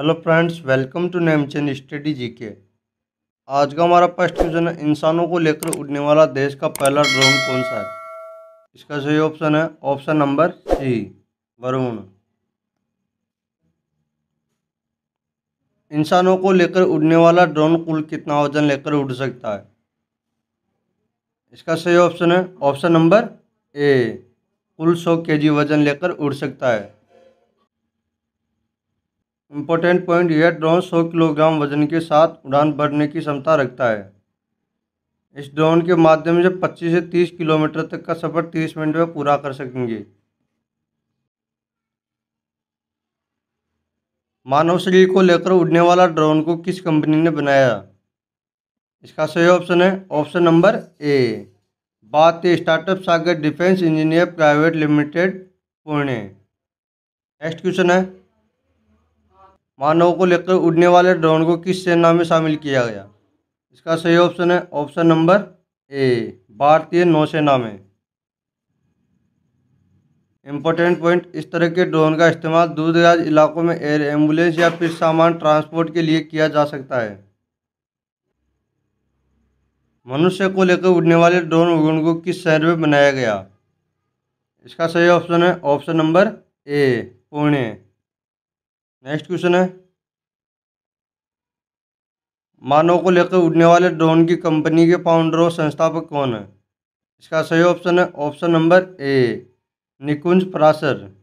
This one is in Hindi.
hello friends welcome to Nemchand study G K आज का हमारा फर्स्ट क्वेश्चन है इंसानों को लेकर उड़ने वाला देश का पहला ड्रोन कौन सा है इसका सही ऑप्शन है ऑप्शन नंबर सी वरुण इंसानों को लेकर उड़ने वाला ड्रोन कुल कितना वजन लेकर उड़ सकता है इसका सही ऑप्शन है ऑप्शन नंबर ए कुल सौ के वजन लेकर उड़ सकता है इम्पोर्टेंट पॉइंट यह ड्रोन 100 किलोग्राम वजन के साथ उड़ान भरने की क्षमता रखता है इस ड्रोन के माध्यम से 25 से 30 किलोमीटर तक का सफ़र 30 मिनट में पूरा कर सकेंगे मानव शरीर को लेकर उड़ने वाला ड्रोन को किस कंपनी ने बनाया इसका सही ऑप्शन है ऑप्शन नंबर ए बात startup Sagar defence engineer private limited Pune next question है मानव को लेकर उड़ने वाले ड्रोन को किस सेना में शामिल किया गया इसका सही ऑप्शन है ऑप्शन नंबर ए भारतीय नौसेना में इम्पोर्टेंट पॉइंट इस तरह के ड्रोन का इस्तेमाल दूर दराज इलाकों में एयर एम्बुलेंस या फिर सामान ट्रांसपोर्ट के लिए किया जा सकता है मनुष्य को लेकर उड़ने वाले ड्रोन वगुन को किस शहर में बनाया गया इसका सही ऑप्शन है option number a Pune next question है मानव को लेकर उड़ने वाले ड्रोन की कंपनी के फाउंडर और संस्थापक कौन है इसका सही ऑप्शन है option number a Nikunj Parashar